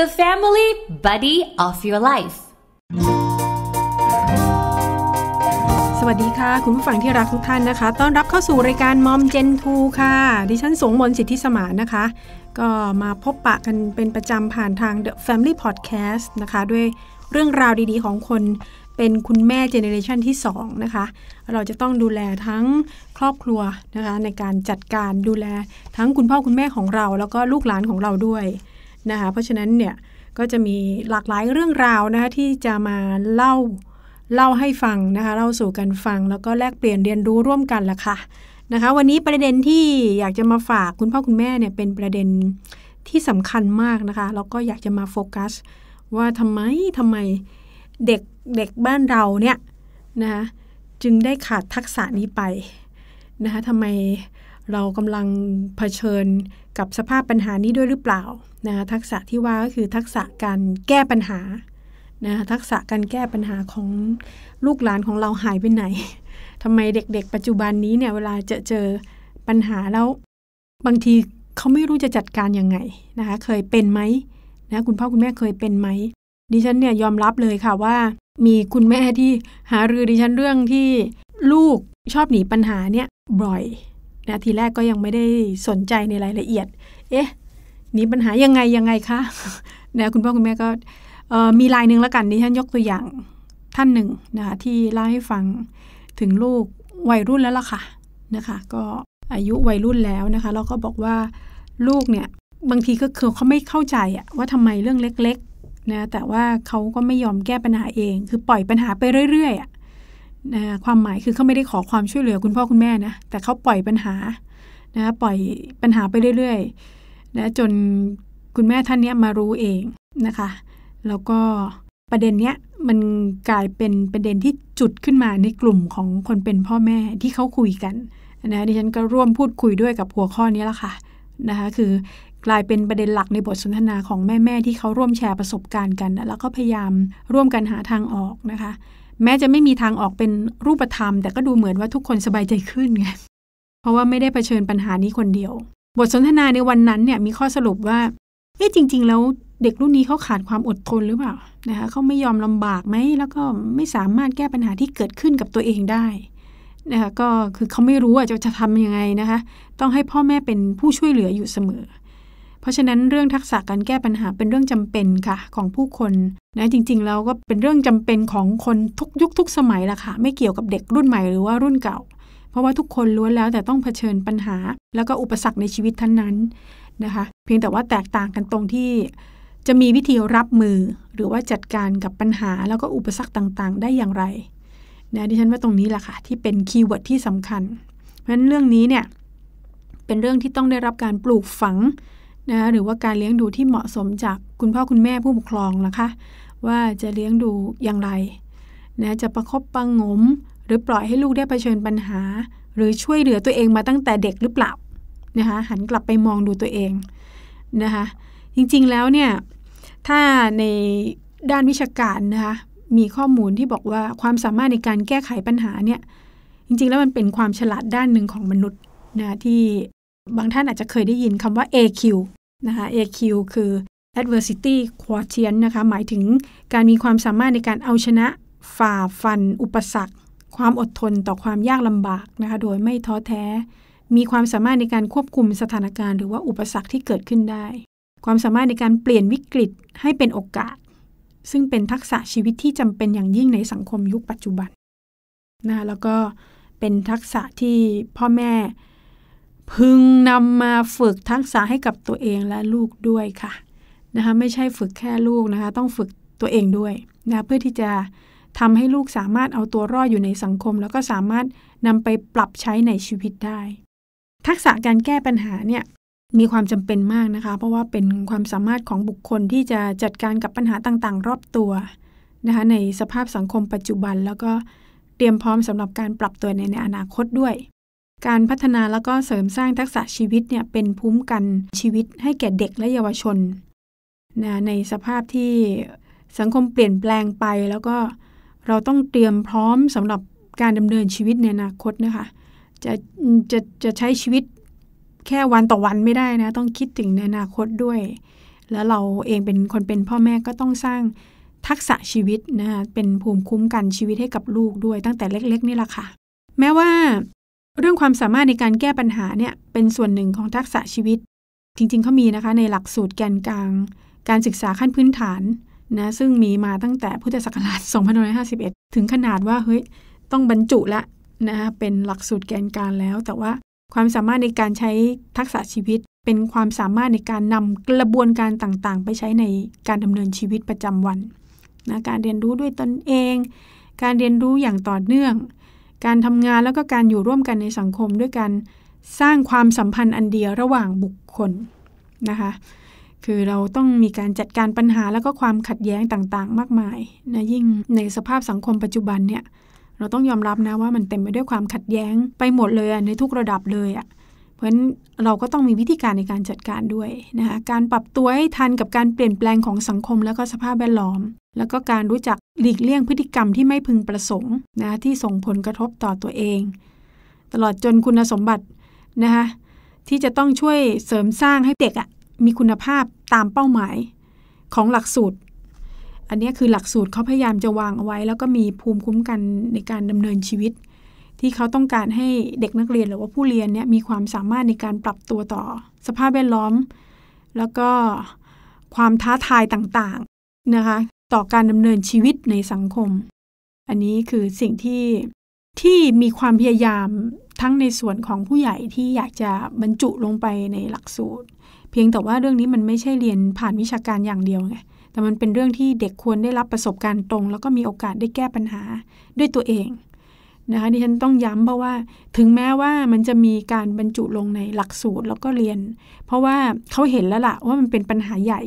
the family buddy of your life สวัสดีค่ะ คุณผู้ฟังที่รักทุกท่านนะคะ ต้อนรับเข้าสู่รายการมอมเจนทูค่ะ ดิฉันสงมนสิทธิสมานนะคะ ก็มาพบปะกันเป็นประจำผ่านทาง The Family Podcast นะคะ ด้วยเรื่องราวดี ๆ ของคนเป็นคุณแม่เจเนอเรชันที่ 2 นะคะ เราจะต้องดูแลทั้งครอบครัวนะคะ ในการจัดการดูแลทั้งคุณพ่อคุณแม่ของเรา แล้วก็ลูกหลานของเราด้วยนะคะเพราะฉะนั้นเนี่ยก็จะมีหลากหลายเรื่องราวนะคะที่จะมาเล่าเล่าให้ฟังนะคะเล่าสู่กันฟัง แล้วก็แลกเปลี่ยนเรียนรู้ร่วมกันละค่ะนะคะวันนี้ประเด็นที่อยากจะมาฝากคุณพ่อคุณแม่เนี่ยเป็นประเด็นที่สำคัญมากนะคะแล้วก็อยากจะมาโฟกัสว่าทำไมทำไมเด็กเด็กบ้านเราเนี่ยนะคะจึงได้ขาดทักษะนี้ไปนะคะทำไมเรากำลังเผชิญกับสภาพปัญหานี้ด้วยหรือเปล่านะทักษะที่ว่าก็คือทักษะการแก้ปัญหานะทักษะการแก้ปัญหาของลูกหลานของเราหายไปไหน ทำไมเด็กๆ ปัจจุบันนี้เนี่ยเวลาเจอเจอปัญหาแล้ว บางทีเขาไม่รู้จะจัดการยังไงนะคะเคยเป็นไหมนะคุณพ่อคุณแม่เคยเป็นไหมดิฉันเนี่ยยอมรับเลยค่ะว่า มีคุณแม่ที่หารือดิฉันเรื่องที่ลูกชอบหนีปัญหาเนี่ยบ่อยนะทีแรกก็ยังไม่ได้สนใจในรายละเอียด เอ๊ะ นี่ปัญหายังไงยังไงคะนะคุณพ่อคุณแม่ก็มีรายหนึ่งแล้วกันนี่ท่านยกตัวอย่างท่านหนึ่งนะคะที่เล่าให้ฟังถึงลูกวัยรุ่นแล้วล่ะค่ะนะคะ ก็อายุวัยรุ่นแล้วนะคะ เราก็บอกว่าลูกเนี่ย บางทีก็คือเขาไม่เข้าใจอะว่าทำไมเรื่องเล็กๆ นะแต่ว่าเขาก็ไม่ยอมแก้ปัญหาเอง คือปล่อยปัญหาไปเรื่อยๆอะนะความหมายคือเขาไม่ได้ขอความช่วยเหลือคุณพ่อคุณแม่นะแต่เขาปล่อยปัญหานะปล่อยปัญหาไปเรื่อยๆนะจนคุณแม่ท่านนี้มารู้เองนะคะ แล้วก็ประเด็นเนี้ยมันกลายเป็นประเด็นที่จุดขึ้นมาในกลุ่มของคนเป็นพ่อแม่ที่เขาคุยกันนะดิฉันก็ร่วมพูดคุยด้วยกับหัวข้อนี้ละค่ะนะคะคือกลายเป็นประเด็นหลักในบทสนทนาของแม่ๆที่เขาร่วมแชร์ประสบการณ์กันแล้วก็พยายามร่วมกันหาทางออกนะคะแม้จะไม่มีทางออกเป็นรูปธรรม แต่ก็ดูเหมือนว่าทุกคนสบายใจขึ้นไง เพราะว่าไม่ได้เผชิญปัญหานี้คนเดียว บทสนทนาในวันนั้นเนี่ยมีข้อสรุปว่าเอ๊ะจริง ๆ แล้วเด็กรุ่นนี้เขาขาดความอดทนหรือเปล่านะคะเขาไม่ยอมลำบากไหมแล้วก็ไม่สามารถแก้ปัญหาที่เกิดขึ้นกับตัวเองได้นะคะก็คือเขาไม่รู้ว่าจะจะทำยังไงนะคะต้องให้พ่อแม่เป็นผู้ช่วยเหลืออยู่เสมอเพราะฉะนั้นเรื่องทักษะการแก้ปัญหาเป็นเรื่องจำเป็นค่ะ ของผู้คนนะจริงๆแล้วก็เป็นเรื่องจำเป็นของคนทุกยุคทุกสมัยละค่ะ ไม่เกี่ยวกับเด็กรุ่นใหม่หรือว่ารุ่นเก่า เพราะว่าทุกคนล้วนแล้วแต่ต้องเผชิญปัญหา แล้วก็อุปสรรคในชีวิตทั้งนั้นนะคะ เพียงแต่ว่าแตกต่างกันตรงที่จะมีวิธีรับมือหรือว่าจัดการกับปัญหาแล้วก็อุปสรรคต่างๆ ได้อย่างไรนะดิฉันว่าตรงนี้แหละค่ะที่เป็นคีย์เวิร์ดที่สำคัญ เพราะฉะนั้นเรื่องนี้เนี่ยเป็นเรื่องที่ต้องได้รับการปลูกฝังนะหรือว่าการเลี้ยงดูที่เหมาะสมจากคุณพ่อคุณแม่ผู้ปกครองนะคะว่าจะเลี้ยงดูอย่างไรนะจะประครบประงม หรือปล่อยให้ลูกได้เผชิญปัญหา หรือช่วยเหลือตัวเองมาตั้งแต่เด็กหรือเปล่านะคะหันกลับไปมองดูตัวเองนะคะจริงๆแล้วเนี่ยถ้าในด้านวิชาการนะคะมีข้อมูลที่บอกว่าความสามารถในการแก้ไขปัญหาเนี่ยจริงๆแล้วมันเป็นความฉลาดด้านหนึ่งของมนุษย์นะที่บางท่านอาจจะเคยได้ยินคำว่า AQ นะคะ AQ คือ adversity quotient นะคะ หมายถึง การมีความสามารถในการเอาชนะฝ่าฟัน อุปสรรค ความอดทนต่อความยากลำบากนะคะ โดยไม่ท้อแท้ มีความสามารถในการควบคุมสถานการณ์ หรือว่าอุปสรรคที่เกิดขึ้นได้ ความสามารถในการเปลี่ยนวิกฤตให้เป็นโอกาส ซึ่งเป็นทักษะชีวิตที่จำเป็นอย่างยิ่งในสังคมยุคปัจจุบันนะแล้วก็เป็นทักษะที่พ่อแม่พึงนำมาฝึกทักษะให้กับตัวเองและลูกด้วยค่ะนะคะไม่ใช่ฝึกแค่ลูกนะคะต้องฝึกตัวเองด้วยนะะเพื่อที่จะทำให้ลูกสามารถเอาตัวรอดอยู่ในสังคม แล้วก็สามารถนำไปปรับใช้ในชีวิตได้ ทักษะการแก้ปัญหาเนี่ยมีความจำเป็นมากนะคะ เพราะว่าเป็นความสามารถของบุคคลที่จะจัดการกับปัญหาต่าง ๆ รอบตัวนะคะในสภาพสังคมปัจจุบัน แล้วก็เตรียมพร้อมสำหรับการปรับตัวในอนาคตด้วยการพัฒนาแล้วก็เสริมสร้างทักษะชีวิตเนี่ยเป็นภูมิกันชีวิตให้แก่เด็กและเยาวชนนะในสภาพที่สังคมเปลี่ยนแปลงไปแล้วก็เราต้องเตรียมพร้อมสำหรับการดำเนินชีวิตในอนาคตนะคะจะจะจะใช้ชีวิตแค่วันต่อวันไม่ได้นะ ต้องคิดถึงในอนาคตด้วย แล้วเราเองเป็นคนเป็นพ่อแม่ก็ต้องสร้างทักษะชีวิตนะคะเป็นภูมิคุ้มกันชีวิตให้กับลูกด้วยตั้งแต่เล็ก ๆนี่แหละค่ะ แม้ว่าเรื่องความสามารถในการแก้ปัญหาเนี่ยเป็นส่วนหนึ่งของทักษะชีวิต จริงๆ เขามีนะคะในหลักสูตรแกนกลาง การศึกษาขั้นพื้นฐานนะซึ่งมีมาตั้งแต่พุทธศักราช2551 ถึงขนาดว่าเฮ้ยต้องบรรจุละนะเป็นหลักสูตรแกนกลางแล้ว แต่ว่าความสามารถในการใช้ทักษะชีวิต เป็นความสามารถในการนำกระบวนการต่างๆ ไปใช้ในการดำเนินชีวิตประจำวันนะการเรียนรู้ด้วยตนเอง การเรียนรู้อย่างต่อเนื่องการทำงานแล้วก็การอยู่ร่วมกันในสังคมด้วยกันสร้างความสัมพันธ์อันเดียวระหว่างบุคคลนะคะ คือเราต้องมีการจัดการปัญหาแล้วก็ความขัดแย้งต่างๆ มากมายนะยิ่งในสภาพสังคมปัจจุบันเนี่ยเราต้องยอมรับนะว่ามันเต็มไปด้วยความขัดแย้งไปหมดเลยในทุกระดับเลยอะ่ะ เพราะฉะนั้นเราก็ต้องมีวิธีการในการจัดการด้วยนะคะ การปรับตัวให้ทันกับการเปลี่ยนแปลงของสังคมแล้วก็สภาพแวดล้อมแล้วก็การรู้จักหลีกเลี่ยงพฤติกรรมที่ไม่พึงประสงค์นะที่ส่งผลกระทบต่อตัวเอง ตลอดจนคุณสมบัตินะคะที่จะต้องช่วยเสริมสร้างให้เด็กอะมีคุณภาพตามเป้าหมายของหลักสูตร อันนี้คือหลักสูตรเขาพยายามจะวางเอาไว้ แล้วก็มีภูมิคุ้มกันในการดำเนินชีวิต ที่เขาต้องการให้เด็กนักเรียนหรือว่าผู้เรียนเนี่ยมีความสามารถในการปรับตัวต่อ สภาพแวดล้อม แล้วก็ความท้าทายต่างๆนะคะต่อการดำเนินชีวิตในสังคม อันนี้คือสิ่งที่ที่มีความพยายามทั้งในส่วนของผู้ใหญ่ที่อยากจะบรรจุลงไปในหลักสูตร เพียงแต่ว่าเรื่องนี้มันไม่ใช่เรียนผ่านวิชาการอย่างเดียวไง แต่มันเป็นเรื่องที่เด็กควรได้รับประสบการณ์ตรง แล้วก็มีโอกาสได้แก้ปัญหาด้วยตัวเองนะคะ ดิฉันต้องย้ำเพราะว่าถึงแม้ว่ามันจะมีการบรรจุลงในหลักสูตรแล้วก็เรียน เพราะว่าเขาเห็นแล้วละ่ะว่ามันเป็นปัญหาใหญ่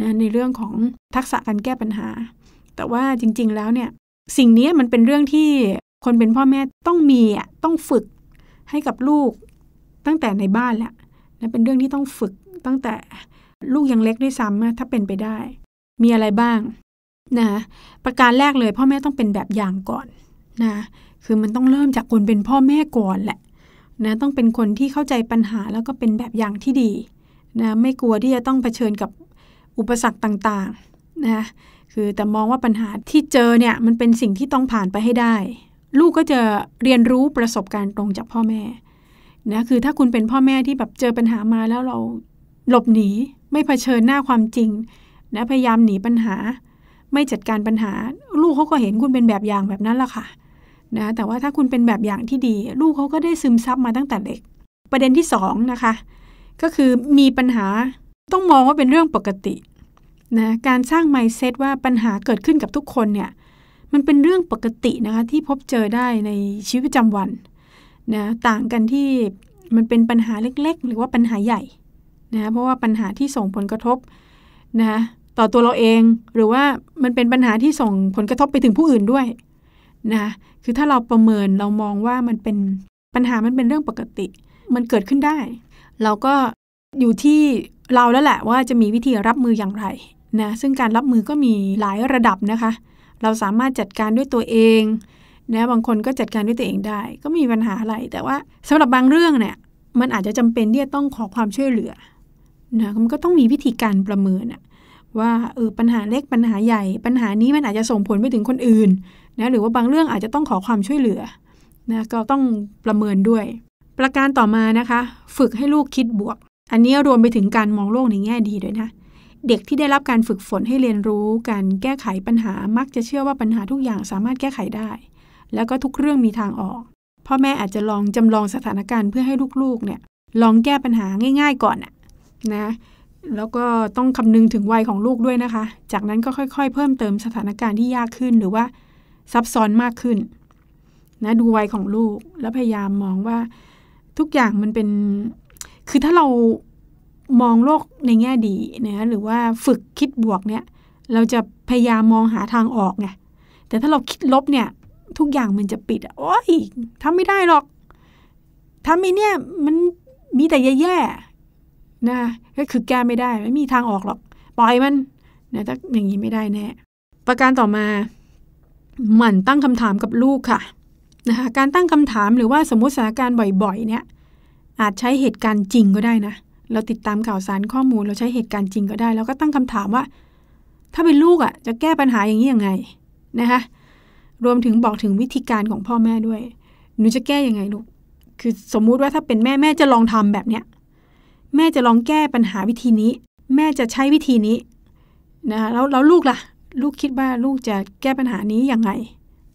นะในเรื่องของทักษะการแก้ปัญหา แต่ว่าจริงๆ แล้วเนี่ย สิ่งนี้มันเป็นเรื่องที่คนเป็นพ่อแม่ต้องมีอ่ะต้องฝึกให้กับลูกตั้งแต่ในบ้านแหละนะ เป็นเรื่องที่ต้องฝึกตั้งแต่ลูกยังเล็กด้วยซ้ำถ้าเป็นไปได้ มีอะไรบ้าง นะ ประการแรกเลย พ่อแม่ต้องเป็นแบบอย่างก่อน นะ คือมันต้องเริ่มจากคนเป็นพ่อแม่ก่อนแหละ นะ ต้องเป็นคนที่เข้าใจปัญหาแล้วก็เป็นแบบอย่างที่ดี นะ ไม่กลัวที่จะต้องเผชิญกับอุปสรรคต่างๆ นะ คือแต่มองว่าปัญหาที่เจอเนี่ยมันเป็นสิ่งที่ต้องผ่านไปให้ได้ ลูกก็จะเรียนรู้ประสบการณ์ตรงจากพ่อแม่ นะ คือถ้าคุณเป็นพ่อแม่ที่แบบเจอปัญหามาแล้วเราหลบหนี ไม่เผชิญหน้าความจริงนะพยายามหนีปัญหา ไม่จัดการปัญหา ลูกเขาก็เห็นคุณเป็นแบบอย่างแบบนั้นละค่ะ นะ แต่ว่าถ้าคุณเป็นแบบอย่างที่ดี ลูกเขาก็ได้ซึมซับมาตั้งแต่เด็ก ประเด็นที่2นะคะ ก็คือมีปัญหาต้องมองว่าเป็นเรื่องปกตินะ การสร้าง mindset ว่าปัญหาเกิดขึ้นกับทุกคนเนี่ย มันเป็นเรื่องปกตินะคะที่พบเจอได้ในชีวิตประจำวันนะ ต่างกันที่มันเป็นปัญหาเล็กๆ หรือว่าปัญหาใหญ่นะ เพราะว่าปัญหาที่ส่งผลกระทบนะต่อตัวเราเองหรือว่ามันเป็นปัญหาที่ส่งผลกระทบไปถึงผู้อื่นด้วยนะ คือถ้าเราประเมินเรามองว่ามันเป็นปัญหามันเป็นเรื่องปกติ มันเกิดขึ้นได้ เราก็อยู่ที่เราแล้วแหละว่าจะมีวิธีรับมืออย่างไรนะซึ่งการรับมือก็มีหลายระดับนะคะ เราสามารถจัดการด้วยตัวเอง นะบางคนก็จัดการด้วยตัวเองได้ ก็มีปัญหาอะไร แต่ว่าสำหรับบางเรื่องเนี่ยมันอาจจะจำเป็นที่จะต้องขอความช่วยเหลือนะมันก็ต้องมีวิธีการประเมินว่าเออปัญหาเล็กปัญหาใหญ่ ปัญหานี้มันอาจจะส่งผลไปถึงคนอื่นนะหรือว่าบางเรื่องอาจจะต้องขอความช่วยเหลือนะก็ต้องประเมินด้วย ประการต่อมานะคะฝึกให้ลูกคิดบวกอันนี้รวมไปถึงการมองโลกในแง่ดีด้วยนะ เด็กที่ได้รับการฝึกฝนให้เรียนรู้การแก้ไขปัญหา มักจะเชื่อว่าปัญหาทุกอย่างสามารถแก้ไขได้ แล้วก็ทุกเรื่องมีทางออก พ่อแม่อาจจะลองจำลองสถานการณ์เพื่อให้ลูกๆเนี่ย ลองแก้ปัญหาง่าย ๆก่อนนะแล้วก็ต้องคำนึงถึงวัยของลูกด้วยนะคะ จากนั้นก็ค่อยๆ เพิ่มเติมสถานการณ์ที่ยากขึ้นหรือว่าซับซ้อนมากขึ้นนะ ดูวัยของลูก แล้วพยายามมองว่าทุกอย่างมันเป็นคือถ้าเรามองโลกในแง่ดีนะหรือว่าฝึกคิดบวกเนี่ย เราจะพยายามมองหาทางออกไงแต่ถ้าเราคิดลบเนี่ย ทุกอย่างมันจะปิดโอ้ยทำไม่ได้หรอกทำไอ้เนี่ยมันมีแต่แย่ๆนะก็คือแก้ไม่ได้ไม่มีทางออกหรอกปล่อยมันนะถ้าอย่างนี้ไม่ได้แน่ประการต่อมาหมั่นตั้งคำถามกับลูกค่ะ นะคะ การตั้งคำถามหรือว่าสมมติสถานการณ์บ่อยๆเนี่ยอาจใช้เหตุการณ์จริงก็ได้นะ เราติดตามข่าวสารข้อมูล เราใช้เหตุการณ์จริงก็ได้แล้วก็ตั้งคำถามว่า ถ้าเป็นลูกอะ่ะ จะแก้ปัญหาอย่างนี้ยังไง นะคะรวมถึงบอกถึงวิธีการของพ่อแม่ด้วยหนูจะแก้ยังไงลูก คือสมมุติว่าถ้าเป็นแม่แม่จะลองทำแบบเนี้ย แม่จะลองแก้ปัญหาวิธีนี้ แม่จะใช้วิธีนี้นะคะแล้วแล้วลูกล่ะ ลูกคิดว่าลูกจะแก้ปัญหานี้ยังไง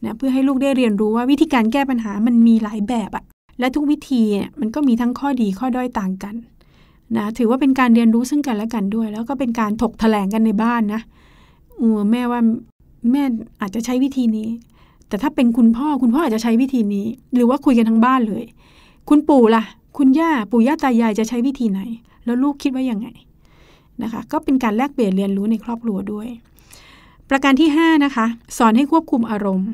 นะเพื่อให้ลูกได้เรียนรู้ว่าวิธีการแก้ปัญหามันมีหลายแบบอะและทุกวิธีมันก็มีทั้งข้อดีข้อด้อยต่างกันนะถือว่าเป็นการเรียนรู้ซึ่งกันและกันด้วย แล้วก็เป็นการถกถแถลงกันในบ้านนะอแม่ว่าแม่อาจจะใช้วิธีนี้ แต่ถ้าเป็นคุณพ่อ คุณพ่ออาจจะใช้วิธีนี้ หรือว่าคุยกันทั้งบ้านเลย คุณปู่ล่ะคุณย่าปู่ย่าตายายจะใช้วิธีไหน แล้วลูกคิดว่ายังไงนะคะก็เป็นการแลกเปลี่ยนเรียนรู้ในครอบครัวด้วย ประการที่5นะคะสอนให้ควบคุมอารมณ์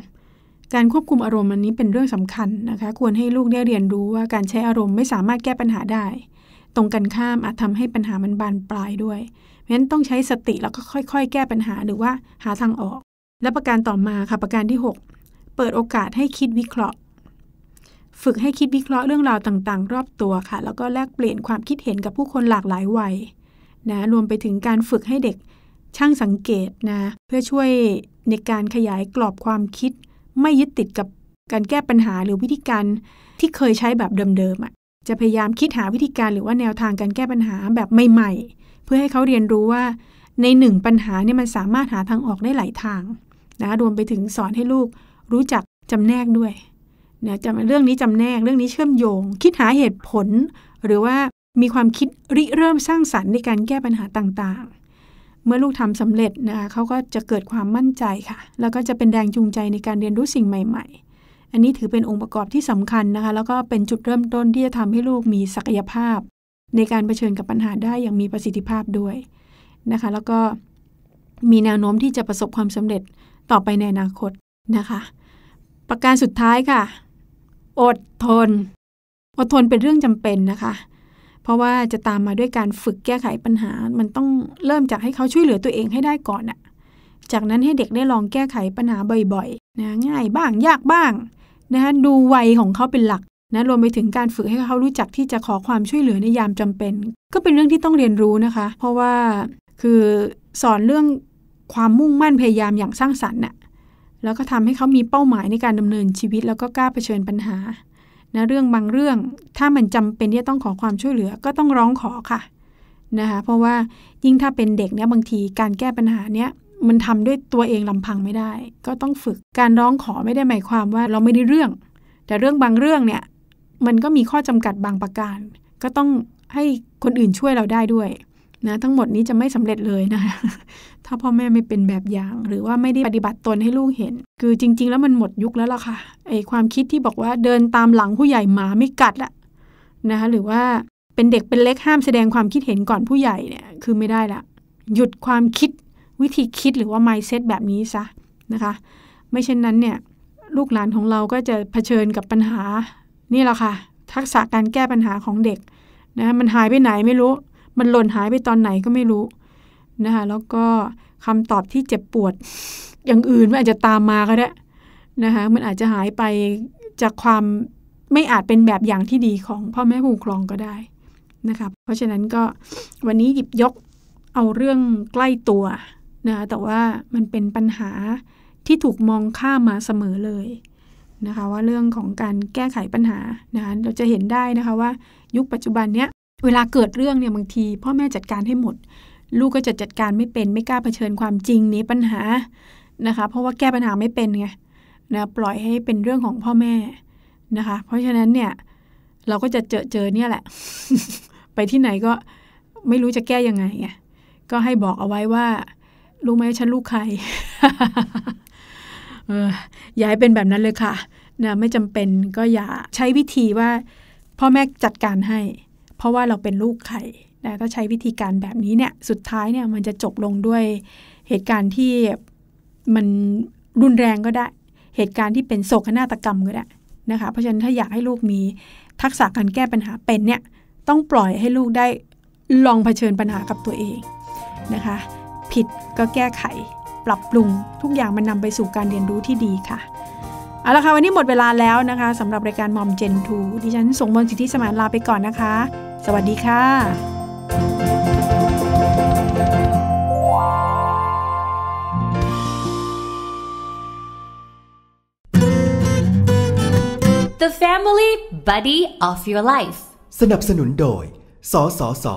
การควบคุมอารมณ์อันนี้เป็นเรื่องสำคัญนะคะ ควรให้ลูกได้เรียนรู้ว่าการใช้อารมณ์ไม่สามารถแก้ปัญหาได้ ตรงกันข้ามอาจทำให้ปัญหามันบานปลายด้วย เพราะฉะนั้นต้องใช้สติแล้วก็ค่อยๆ แก้ปัญหาหรือว่าหาทางออก และประการต่อมาค่ะ ประการที่ 6 เปิดโอกาสให้คิดวิเคราะห์ ฝึกให้คิดวิเคราะห์เรื่องราวต่างๆรอบตัวค่ะ แล้วก็แลกเปลี่ยนความคิดเห็นกับผู้คนหลากหลายวัยนะ รวมไปถึงการฝึกให้เด็กช่างสังเกตนะ เพื่อช่วยในการขยายกรอบความคิดไม่ยึดติดกับการแก้ปัญหาหรือวิธีการที่เคยใช้แบบเดิมๆอ่ะจะพยายามคิดหาวิธีการหรือว่าแนวทางการแก้ปัญหาแบบใหม่ๆเพื่อให้เขาเรียนรู้ว่าในหนึ่งปัญหาเนี่ยมันสามารถหาทางออกได้หลายทางนะรวมไปถึงสอนให้ลูกรู้จักจำแนกด้วยนะจำเรื่องนี้จำแนกเรื่องนี้เชื่อมโยง คิดหาเหตุผล หรือว่ามีความคิดริเริ่มสร้างสรรค์ในการแก้ปัญหาต่างเมื่อลูกทำสำเร็จนะคะ เขาก็จะเกิดความมั่นใจค่ะ แล้วก็จะเป็นแรงจูงใจในการเรียนรู้สิ่งใหม่ ๆ อันนี้ถือเป็นองค์ประกอบที่สำคัญนะคะ แล้วก็เป็นจุดเริ่มต้นที่จะทำให้ลูกมีศักยภาพ ในการเผชิญกับปัญหาได้อย่างมีประสิทธิภาพด้วยนะคะ แล้วก็มีแนวโน้มที่จะประสบความสำเร็จต่อไปในอนาคตนะคะ ประการสุดท้ายค่ะ อดทนอดทนเป็นเรื่องจำเป็นนะคะเพราะว่าจะตามมาด้วยการฝึกแก้ไขปัญหา มันต้องเริ่มจากให้เขาช่วยเหลือตัวเองให้ได้ก่อนอะจากนั้นให้เด็กได้ลองแก้ไขปัญหาบ่อยๆ นะ ง่ายบ้าง ยากบ้าง นะคะดูวัยของเขาเป็นหลักนะ รวมไปถึงการฝึกให้เขารู้จักที่จะขอความช่วยเหลือในยามจำเป็น ก็เป็นเรื่องที่ต้องเรียนรู้นะคะ เพราะว่า คือสอนเรื่องความมุ่งมั่นพยายามอย่างสร้างสรรค์น่ะ แล้วก็ทำให้เขามีเป้าหมายในการดำเนินชีวิตแล้วก็กล้าเผชิญปัญหานะเรื่องบางเรื่องถ้ามันจำเป็นที่จะต้องขอความช่วยเหลือ ก็ต้องร้องขอค่ะนะคะเพราะว่ายิ่งถ้าเป็นเด็กเนี่ยบางทีการแก้ปัญหาเนี่ยมันทำด้วยตัวเองลำพังไม่ได้ ก็ต้องฝึกการร้องขอไม่ได้หมายความว่าเราไม่ได้เรื่อง แต่เรื่องบางเรื่องเนี่ยมันก็มีข้อจำกัดบางประการ ก็ต้องให้คนอื่นช่วยเราได้ด้วยนะทั้งหมดนี้จะไม่สำเร็จเลยนะถ้าพ่อแม่ไม่เป็นแบบอย่าง หรือว่าไม่ได้ปฏิบัติตนให้ลูกเห็น คือจริง ๆ แล้วมันหมดยุคแล้วล่ะค่ะไอความคิดที่บอกว่าเดินตามหลังผู้ใหญ่หมาไม่กัดละนะคะหรือว่าเป็นเด็กเป็นเล็กห้ามแสดงความคิดเห็นก่อนผู้ใหญ่เนี่ยคือไม่ได้ละหยุดความคิดวิธีคิดหรือว่า mindset แบบนี้ซะนะคะ ไม่เช่นนั้นเนี่ยลูกหลานของเราก็จะเผชิญกับปัญหา นี่แหละค่ะทักษะการแก้ปัญหาของเด็กนะมันหายไปไหนไม่รู้มันหล่นหายไปตอนไหนก็ไม่รู้นะคะแล้วก็คำตอบที่เจ็บปวดอย่างอื่นมันอาจจะตามมาก็ได้นะคะมันอาจจะหายไปจากความไม่อาจเป็นแบบอย่างที่ดีของพ่อแม่ผู้ปกครองก็ได้นะคะเพราะฉะนั้นก็วันนี้หยิบยกเอาเรื่องใกล้ตัวนะคะแต่ว่ามันเป็นปัญหาที่ถูกมองข้ามมาเสมอเลยนะคะว่าเรื่องของการแก้ไขปัญหานะคะเราจะเห็นได้นะคะว่ายุคปัจจุบันเนี้ยเวลาเกิดเรื่องเนี่ยบางที พ่อแม่จัดการให้หมด ลูกก็จะจัดการไม่เป็น ไม่กล้าเผชิญความจริงนี้ปัญหานะคะ เพราะว่าแก้ปัญหาไม่เป็นไงนะปล่อยให้เป็นเรื่องของพ่อแม่นะคะ เพราะฉะนั้นเนี่ย เราก็จะเจอเจอเนี่ยแหละ ไปที่ไหนก็ไม่รู้จะแก้ยังไงไงก็ให้บอกเอาไว้ว่า รู้ไหมฉันลูกใคร เอออย่าให้เป็นแบบนั้นเลยค่ะนะไม่จำเป็นก็อย่า ใช้วิธีว่า พ่อแม่จัดการให้ราะว่าเราเป็นลูกไข่นะถ้าใช้วิธีการแบบนี้เนี่ยสุดท้ายเนี่ยมันจะจบลงด้วยเหตุการณ์ที่มันรุนแรงก็ได้เหตุการณ์ที่เป็นโศกนาฏกรรมก็ได้นะคะ เพราะฉะนั้นถ้าอยากให้ลูกมีทักษะการแก้ปัญหาเป็นเนี่ยต้องปล่อยให้ลูกได้ลองเผชิญปัญหากับตัวเองนะคะ ผิดก็แก้ไข ปรับปรุงทุกอย่างมันนำไปสู่การเรียนรู้ที่ดีค่ะเอาละค่ะวันนี้หมดเวลาแล้วนะคะสำหรับรายการมอมเจนทูดิฉันสงมนสิทธิสมานลาไปก่อนนะคะสวัสดีค่ะ The Family Buddy of Your Life สนับสนุนโดย สสส